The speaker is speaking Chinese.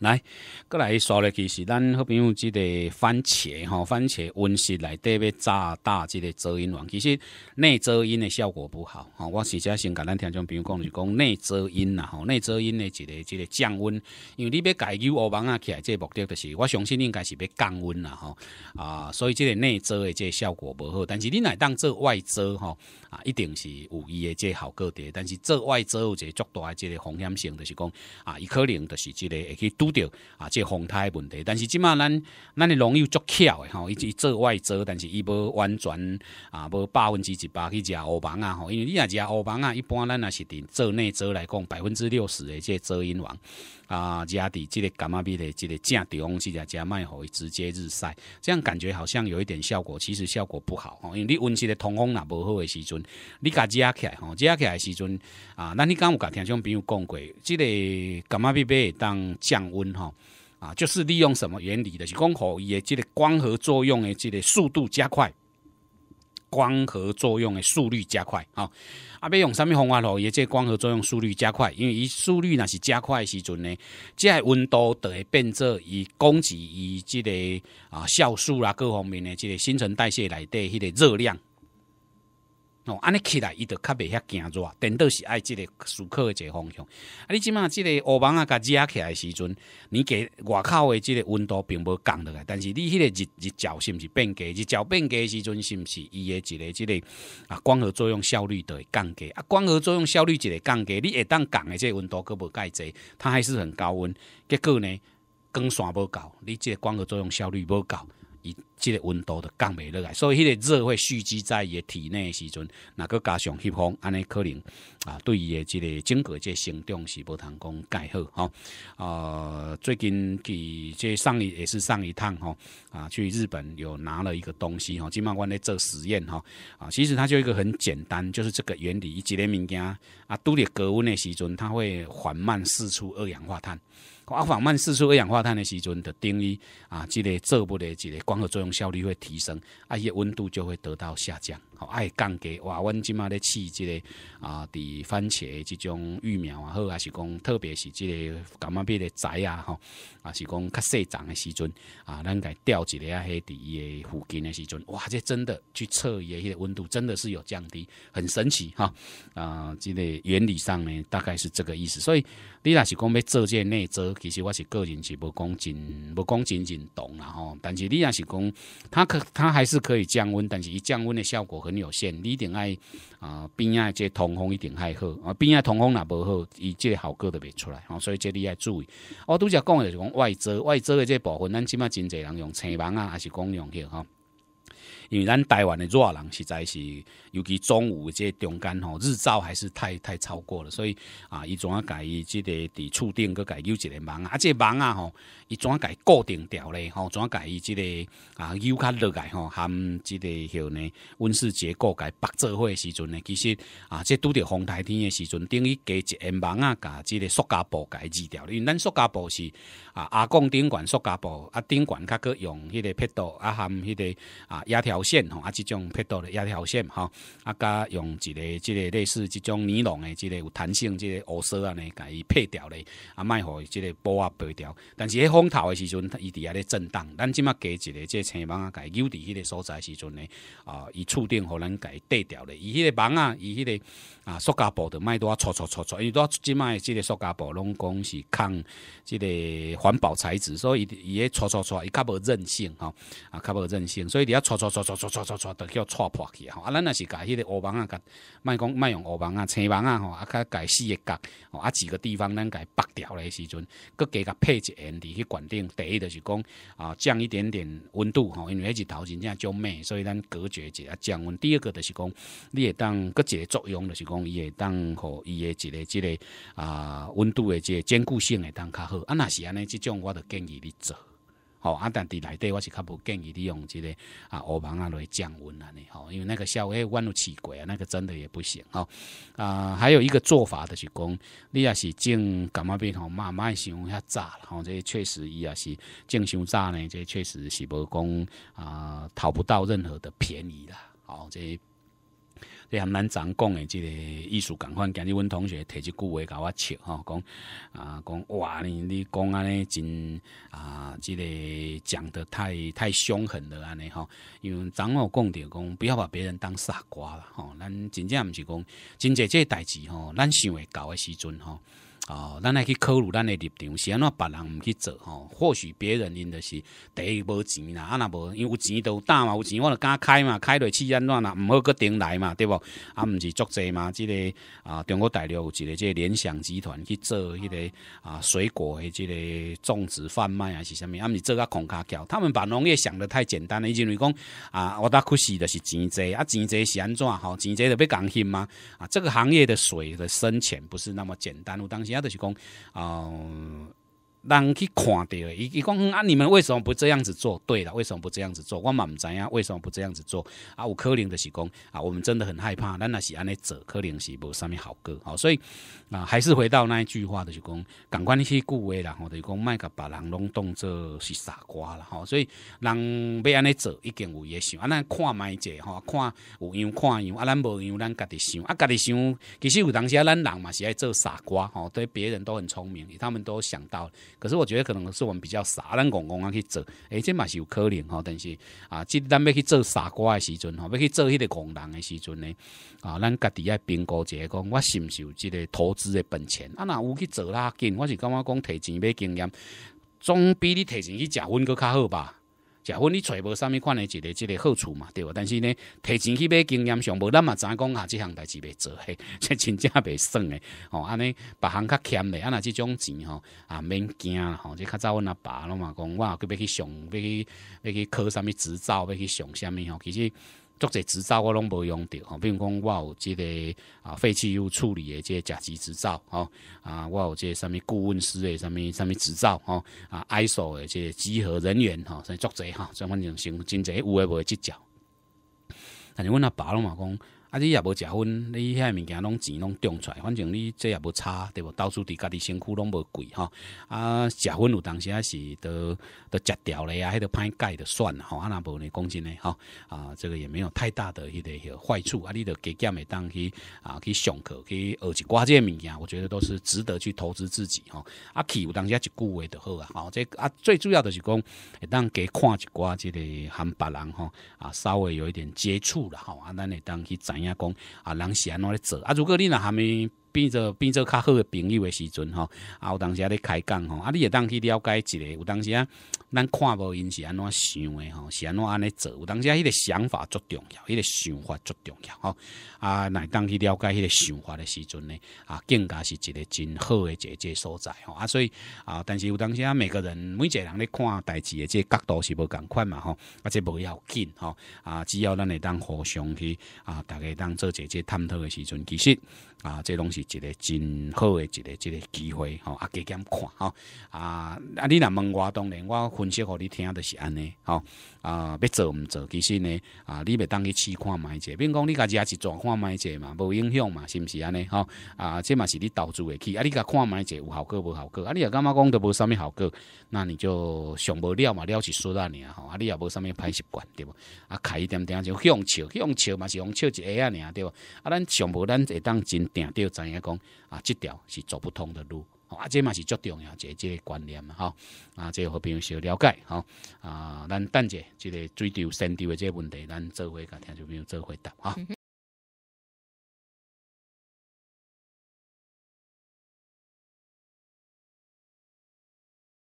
来，过来刷咧，其实咱好朋友即个番茄吼，番茄温室内底要炸大即个遮阴网，其实内遮阴的效果不好吼。我是只先甲咱听众，朋友讲是讲内遮阴啦吼，内遮阴的一个一个降温，因为你要改 U 乌房啊起来，即个目的就是我相信应该是要降温啦吼啊，所以即个内遮的即个效果不好。但是你来当做外遮吼啊，一定是有伊的即个效果的。但是做外遮有一个足大的即个风险性就是讲啊，伊可能就是即个会去对啊，这风台问题，但是今嘛咱咱的农业足巧的吼，伊及做外遮，但是伊无完全啊无百分之一百去遮乌棚啊吼，因为你若遮乌棚啊，一般咱若是伫做内遮来讲百分之六十的这遮阴网啊，食伫即个感冒比的即个架长是食麦卖伊直接日晒，这样感觉好像有一点效果，其实效果不好哦，因为你温室的通风也不好的时阵，你家遮起来吼遮起来时阵啊，咱你有甲听众朋友讲过，这个感冒比比当降温。温哈啊，就是利用什么原理的？是讲好伊的这个光合作用的这个速度加快，光合作用的速率加快啊！要用啥咪方法咯？也即光合作用速率加快，因为伊速率若是加快时阵呢，即个温度会变做以供给以即个啊酵素啦，各方面的即个新陈代谢来的迄个热量。安尼起来，伊就较袂遐惊热，颠倒是爱即个舒克一个方向。啊，你即码即个乌房啊，甲遮起来时阵，你给外口的即个温度并无降落来，但是你迄个日日照是毋是变低？日照变低时阵是毋是伊的即个即个啊光合作用效率会降低？啊，光合作用效率一个降低，你一旦降的即个温度佫无介济，它还是很高温。结果呢，光线无够，你即个光合作用效率无够，伊即个温度都降袂落来，所以迄个热会蓄积在伊个体内时阵，哪个加上翕风，安尼可能啊，对伊个即个整个即个行动是不提供改好哦呃，最近去即上一也是上一趟哦、啊，去日本有拿了一个东西哈，即马阮在做实验哈啊。其实它就一个很简单，就是这个原理，即个物件啊，拄着高温的时阵，它会缓慢释出二氧化碳。啊，缓慢释出二氧化碳的时阵就等于啊，即个做不咧一个光合作用。效率会提升，啊，些温度就会得到下降，好，会降低，哇，阮即马咧气即个啊，伫番茄即种育苗啊，好啊，是讲特别是即个感冒变的仔啊，吼，啊，是讲较细长的时阵啊，咱该吊一个啊，迄伫伊的附近的时阵，哇，这真的去测伊的迄个温度，真的是有降低，很神奇哈，啊，即个原理上呢，大概是这个意思。所以你若是讲要做这内遮，其实我是个人是无讲真，无讲真认同啦吼，但是你若是讲。它可它还是可以降温，但是伊降温的效果很有限。你定爱啊边啊这通风一定还好啊，边啊通风那不好，伊这个效果都袂出来。所以这你要注意。我拄则讲的就是讲外遮外遮的这部分，咱起码真侪人用青网啊，还是讲用个哈。因为咱台湾的热人实在是，尤其中午这中间吼日照还是太太超过了，所以啊，伊怎啊改伊即个伫厝顶个改有一个网啊，即个网啊吼，伊怎啊改固定掉咧吼，怎啊改伊即个啊有较热来吼含即个许呢温室结构改北做会时阵呢，其实啊这拄着风台天的时阵，等于加一个网啊，甲即个塑胶布改治掉，因为咱塑胶布是啊阿贡顶管塑胶布，啊顶管较个用迄个撇道啊含迄个啊压条。线吼啊，即种配套的压条线吼，啊加用一个即个类似即种尼龙的，即个有弹性，即个乌丝安呢，甲伊配掉的啊卖互即个布啊配掉。但是迄风头的时阵，伊伫阿咧震荡，咱即马加一个即个青网啊，伊揪伫迄个所在时阵呢，啊，伊触电，咱能伊缀掉嘞。伊迄个网啊，伊迄个啊塑胶布的卖多要搓搓搓搓，因为都即卖即个塑胶布拢讲是抗即个环保材质，所以伊咧搓搓搓，伊较无韧性吼，啊较无韧性，所以你要搓搓搓。做做做做做，得叫错破去吼。啊，咱若是甲迄个乌网啊，甲卖讲卖用乌网啊、青网啊吼，啊，改四个角，啊几个地方咱改北调的时阵，搁加甲配一安伫去管定。第一就是讲啊，降一点点温度吼，因为是头真正将咩，所以咱隔绝者啊降温。第二个就是讲，你会当各一个作用，就是讲，会当和伊的一个即个啊温度的即个坚固性会当较好。啊，若是安尼，即种我著建议你做。吼啊，但伫内地我是较无建议你用即个啊，乌棚啊来降温安尼吼，因为那个小诶，阮有试过啊，那个真的也不行哦。啊，还有一个做法就是讲，你也是种感冒病，吼，慢慢想遐早，啦了，吼，这确实伊也是种伤早呢，这确实是无讲啊，讨不到任何的便宜吼、哦，这。即还咱常讲诶，即个艺术感款，今日阮同学提起句话甲我笑吼，讲啊讲哇你你讲安尼真啊，即个讲得太太凶狠了安尼吼。因为长老讲着讲，不要把别人当傻瓜啦吼。咱真正毋是讲，真济即个代志吼，咱想会到诶时阵吼。哦，咱来去考虑咱的立场是安怎，别人毋去做吼，或许别人因着是第一无钱啦，啊若无因为有钱都打嘛，有钱我着敢开嘛，开落去安怎啦，毋好搁顶来嘛，对无啊，毋是足济嘛，即个啊，中国大陆有一个即个联想集团去做迄个啊水果的即个种植贩卖啊，是啥物？啊，毋是做啊恐卡叫，他们把农业想得太简单了，因为讲啊，我搭去死着是钱济，啊钱济是安怎吼，钱济着要共心嘛，啊，这个行业的水的深浅不是那么简单，有当时。就是讲，啊。人去看到，伊伊讲啊，你们为什么不这样子做？对了，为什么不这样子做？我嘛唔知影为什么不这样子做？啊，有可能就是讲啊，我们真的很害怕，咱那是安尼做，可能是无啥物好过，吼。所以啊，还是回到那一句话就是讲赶快去顾话啦，吼，就讲卖甲别人拢当做是傻瓜啦，吼，所以人要安尼做，一定有也想，啊，咱看卖者，吼，看有样看样，啊，咱无样，咱家己想，啊，家己想，其实有当时啊，咱人嘛是爱做傻瓜，吼，对别人都很聪明，他们都想到。可是我觉得可能是我们比较傻，咱公公啊去做，欸，这嘛是有可能吼，但是啊，即咱要去做傻瓜的时阵吼，要去做迄个戆人的时候呢，啊，咱家己爱评估一下讲，我是不是有即个投资的本钱？啊，那有去做啦，紧，我是感觉讲提前买经验，总比你提前去食薰阁较好吧。食婚你揣无啥物款诶一个一个好处嘛，对无？但是呢，提前去买经验上无咱嘛知影讲啊？即项代志袂做，嘿，这真正袂算诶。吼，安尼，别行较欠咧，啊若即种钱吼，啊免惊啦，吼，即较早阮阿爸拢嘛，讲哇，佮要去上，要去要去考啥物执照，要去上啥物吼，其实。足侪执照我拢无用着，吼，比如讲我有即个啊废弃物处理的即个甲级执照，吼，啊，我有即个什么顾问师的什么什么执照，吼，啊，ISO 的即集合人员，吼，所以侪吼，哈，做反正成真侪无的计较。但是阮阿爸，拢嘛讲？啊，你也无食薰，你遐物件拢钱拢涨出来，反正你这也无差，对无？到处伫家己身躯拢无贵吼。啊，食薰有当时也是都都食掉了啊，迄个歹盖的算吼，啊若无呢讲真诶吼。啊，这个也没有太大的迄个坏处啊。你著加减会当去啊，去上课，去学寡即个物件，我觉得都是值得去投资自己吼。啊，去有当时一句话就好啊。吼，这啊最主要的是讲，会当加看一寡即个含别人吼，啊，稍微有一点接触了吼，啊，咱会当去人家讲啊，人是安怎咧做啊，如果你若下面。变做变做较好个朋友个时阵吼，啊，有当时啊咧开讲吼，啊你也当去了解一个，有当时啊，咱看无因是安怎想的吼，是安怎安尼做，有当时啊，迄个想法足重要，迄个想法足重要吼，啊乃当去了解迄个想法的时阵呢，啊更加是一个真好个一个所在吼，啊所以啊，但是有当时啊，每个人每一个人咧看代志个这角度是无共款嘛吼，啊这无要紧吼，啊只要咱会当互相去啊，大家当做一节探讨个时阵，其实啊，这东西。一个真好诶，一个一个机会吼，啊，加减看吼啊！啊，你若问我，当然我分析互你听，都是安尼吼啊！要做毋做，其实呢啊，你咪当去试看买者，如讲你家己也是做看买者嘛，无影响嘛，是不是安尼吼啊？这嘛是你投资诶去啊！你甲看买者有效果无效果，啊！你也感觉讲都无啥物效果，那你就上无了嘛，了是输啊你吼啊！你也无啥物歹习惯对不？啊，开一点点就笑笑笑嘛是笑一下啊，对不？啊，咱上无咱会当真定着人家讲啊，这条是走不通的路，啊，这嘛是决定呀，这这观念嘛，哈，啊，这和平友是了解，哈，啊，咱等者，这个追究先丢的这个问题，咱做伙甲听众朋友做回答，哈。